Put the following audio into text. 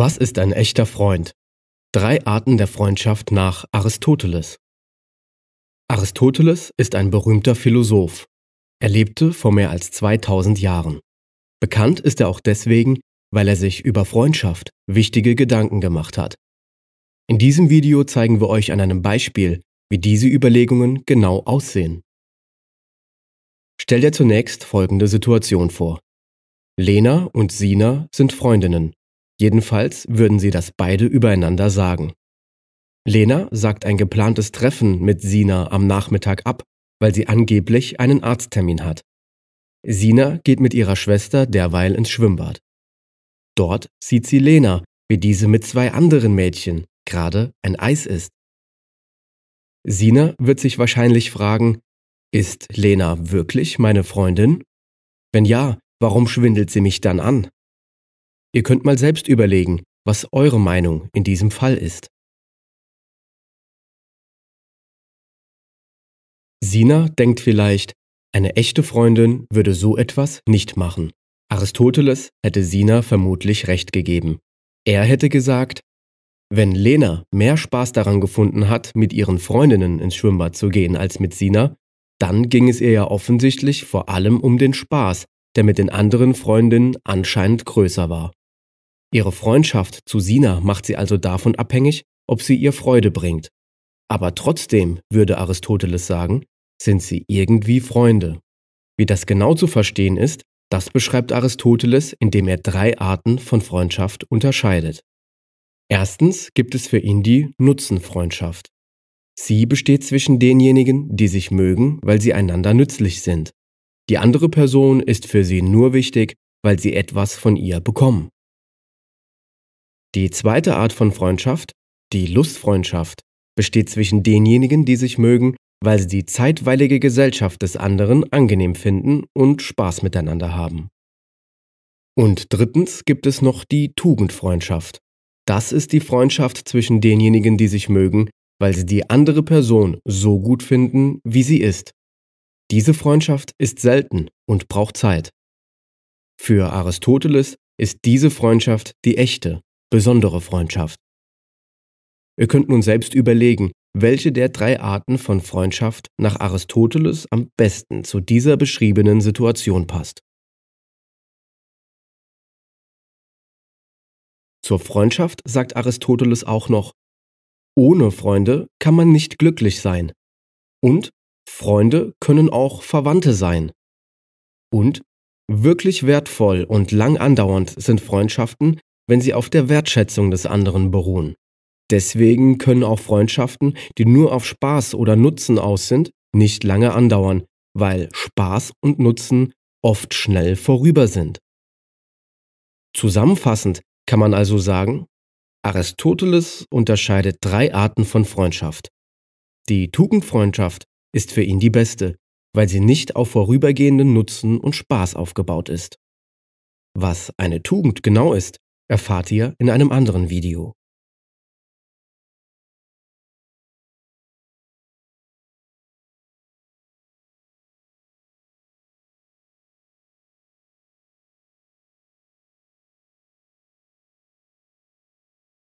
Was ist ein echter Freund? Drei Arten der Freundschaft nach Aristoteles. Aristoteles ist ein berühmter Philosoph. Er lebte vor mehr als 2000 Jahren. Bekannt ist er auch deswegen, weil er sich über Freundschaft wichtige Gedanken gemacht hat. In diesem Video zeigen wir euch an einem Beispiel, wie diese Überlegungen genau aussehen. Stell dir zunächst folgende Situation vor. Lena und Sina sind Freundinnen. Jedenfalls würden sie das beide übereinander sagen. Lena sagt ein geplantes Treffen mit Sina am Nachmittag ab, weil sie angeblich einen Arzttermin hat. Sina geht mit ihrer Schwester derweil ins Schwimmbad. Dort sieht sie Lena, wie diese mit zwei anderen Mädchen gerade ein Eis isst. Sina wird sich wahrscheinlich fragen, ist Lena wirklich meine Freundin? Wenn ja, warum schwindelt sie mich dann an? Ihr könnt mal selbst überlegen, was eure Meinung in diesem Fall ist. Sina denkt vielleicht, eine echte Freundin würde so etwas nicht machen. Aristoteles hätte Sina vermutlich recht gegeben. Er hätte gesagt, wenn Lena mehr Spaß daran gefunden hat, mit ihren Freundinnen ins Schwimmbad zu gehen als mit Sina, dann ging es ihr ja offensichtlich vor allem um den Spaß, der mit den anderen Freundinnen anscheinend größer war. Ihre Freundschaft zu Sina macht sie also davon abhängig, ob sie ihr Freude bringt. Aber trotzdem, würde Aristoteles sagen, sind sie irgendwie Freunde. Wie das genau zu verstehen ist, das beschreibt Aristoteles, indem er drei Arten von Freundschaft unterscheidet. Erstens gibt es für ihn die Nutzenfreundschaft. Sie besteht zwischen denjenigen, die sich mögen, weil sie einander nützlich sind. Die andere Person ist für sie nur wichtig, weil sie etwas von ihr bekommen. Die zweite Art von Freundschaft, die Lustfreundschaft, besteht zwischen denjenigen, die sich mögen, weil sie die zeitweilige Gesellschaft des anderen angenehm finden und Spaß miteinander haben. Und drittens gibt es noch die Tugendfreundschaft. Das ist die Freundschaft zwischen denjenigen, die sich mögen, weil sie die andere Person so gut finden, wie sie ist. Diese Freundschaft ist selten und braucht Zeit. Für Aristoteles ist diese Freundschaft die echte, besondere Freundschaft. Ihr könnt nun selbst überlegen, welche der drei Arten von Freundschaft nach Aristoteles am besten zu dieser beschriebenen Situation passt. Zur Freundschaft sagt Aristoteles auch noch, ohne Freunde kann man nicht glücklich sein. Und Freunde können auch Verwandte sein. Und wirklich wertvoll und lang andauernd sind Freundschaften, wenn sie auf der Wertschätzung des anderen beruhen. Deswegen können auch Freundschaften, die nur auf Spaß oder Nutzen aus sind, nicht lange andauern, weil Spaß und Nutzen oft schnell vorüber sind. Zusammenfassend kann man also sagen, Aristoteles unterscheidet drei Arten von Freundschaft. Die Tugendfreundschaft ist für ihn die beste, weil sie nicht auf vorübergehenden Nutzen und Spaß aufgebaut ist. Was eine Tugend genau ist, erfahrt ihr in einem anderen Video.